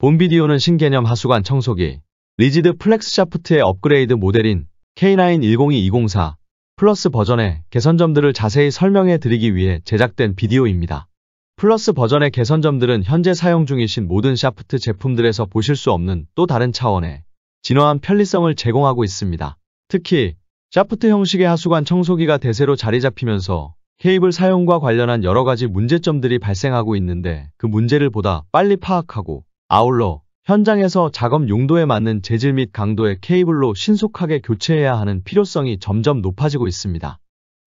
본비디오는 신개념 하수관 청소기, 리지드 플렉스 샤프트의 업그레이드 모델인 K9-102-204 플러스 버전의 개선점들을 자세히 설명해 드리기 위해 제작된 비디오입니다. 플러스 버전의 개선점들은 현재 사용 중이신 모든 샤프트 제품들에서 보실 수 없는 또 다른 차원의 진화한 편리성을 제공하고 있습니다. 특히 샤프트 형식의 하수관 청소기가 대세로 자리 잡히면서 케이블 사용과 관련한 여러 가지 문제점들이 발생하고 있는데 그 문제를 보다 빨리 파악하고 아울러 현장에서 작업 용도에 맞는 재질 및 강도의 케이블로 신속하게 교체해야 하는 필요성이 점점 높아지고 있습니다.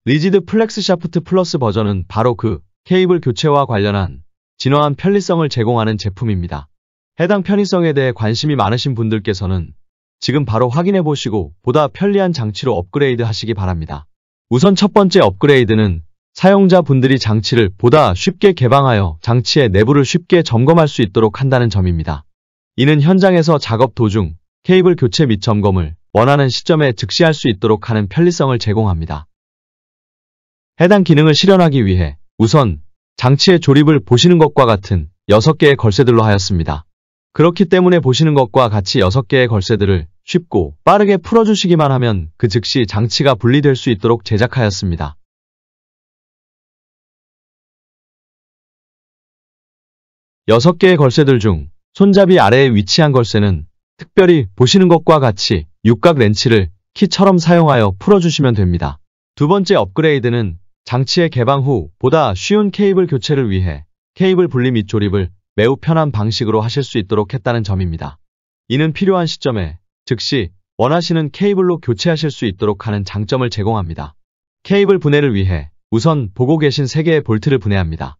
리지드 플렉스 샤프트 플러스 버전은 바로 그 케이블 교체와 관련한 진화한 편리성을 제공하는 제품입니다. 해당 편의성에 대해 관심이 많으신 분들께서는 지금 바로 확인해 보시고 보다 편리한 장치로 업그레이드 하시기 바랍니다. 우선 첫 번째 업그레이드는 사용자분들이 장치를 보다 쉽게 개방하여 장치의 내부를 쉽게 점검할 수 있도록 한다는 점입니다. 이는 현장에서 작업 도중 케이블 교체 및 점검을 원하는 시점에 즉시 할 수 있도록 하는 편리성을 제공합니다. 해당 기능을 실현하기 위해 우선 장치의 조립을 보시는 것과 같은 6개의 걸쇠들로 하였습니다. 그렇기 때문에 보시는 것과 같이 6개의 걸쇠들을 쉽고 빠르게 풀어주시기만 하면 그 즉시 장치가 분리될 수 있도록 제작하였습니다. 6개의 걸쇠들 중 손잡이 아래에 위치한 걸쇠는 특별히 보시는 것과 같이 육각 렌치를 키처럼 사용하여 풀어주시면 됩니다. 두 번째 업그레이드는 장치의 개방 후 보다 쉬운 케이블 교체를 위해 케이블 분리 및 조립을 매우 편한 방식으로 하실 수 있도록 했다는 점입니다. 이는 필요한 시점에 즉시 원하시는 케이블로 교체하실 수 있도록 하는 장점을 제공합니다. 케이블 분해를 위해 우선 보고 계신 3개의 볼트를 분해합니다.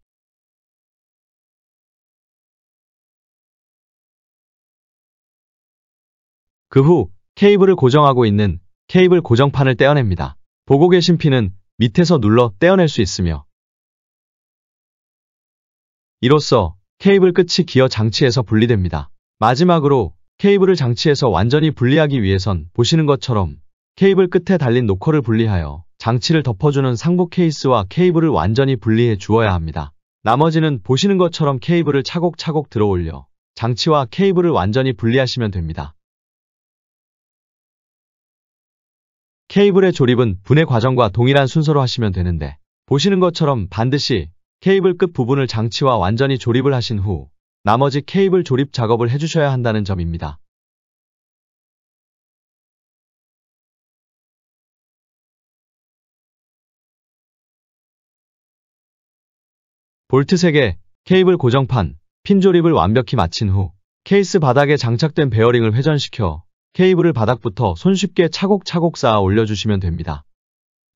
그후 케이블을 고정하고 있는 케이블 고정판을 떼어냅니다. 보고 계신 핀은 밑에서 눌러 떼어낼 수 있으며 이로써 케이블 끝이 기어 장치에서 분리됩니다. 마지막으로 케이블을 장치에서 완전히 분리하기 위해선 보시는 것처럼 케이블 끝에 달린 노커를 분리하여 장치를 덮어주는 상부 케이스와 케이블을 완전히 분리해 주어야 합니다. 나머지는 보시는 것처럼 케이블을 차곡차곡 들어 올려 장치와 케이블을 완전히 분리하시면 됩니다. 케이블의 조립은 분해 과정과 동일한 순서로 하시면 되는데 보시는 것처럼 반드시 케이블 끝 부분을 장치와 완전히 조립을 하신 후 나머지 케이블 조립 작업을 해주셔야 한다는 점입니다. 볼트 3개, 케이블 고정판, 핀 조립을 완벽히 마친 후 케이스 바닥에 장착된 베어링을 회전시켜 케이블을 바닥부터 손쉽게 차곡차곡 쌓아 올려주시면 됩니다.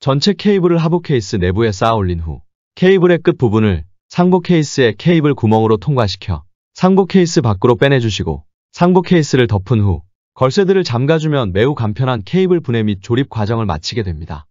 전체 케이블을 하부 케이스 내부에 쌓아 올린 후 케이블의 끝 부분을 상부 케이스의 케이블 구멍으로 통과시켜 상부 케이스 밖으로 빼내주시고 상부 케이스를 덮은 후 걸쇠들을 잠가주면 매우 간편한 케이블 분해 및 조립 과정을 마치게 됩니다.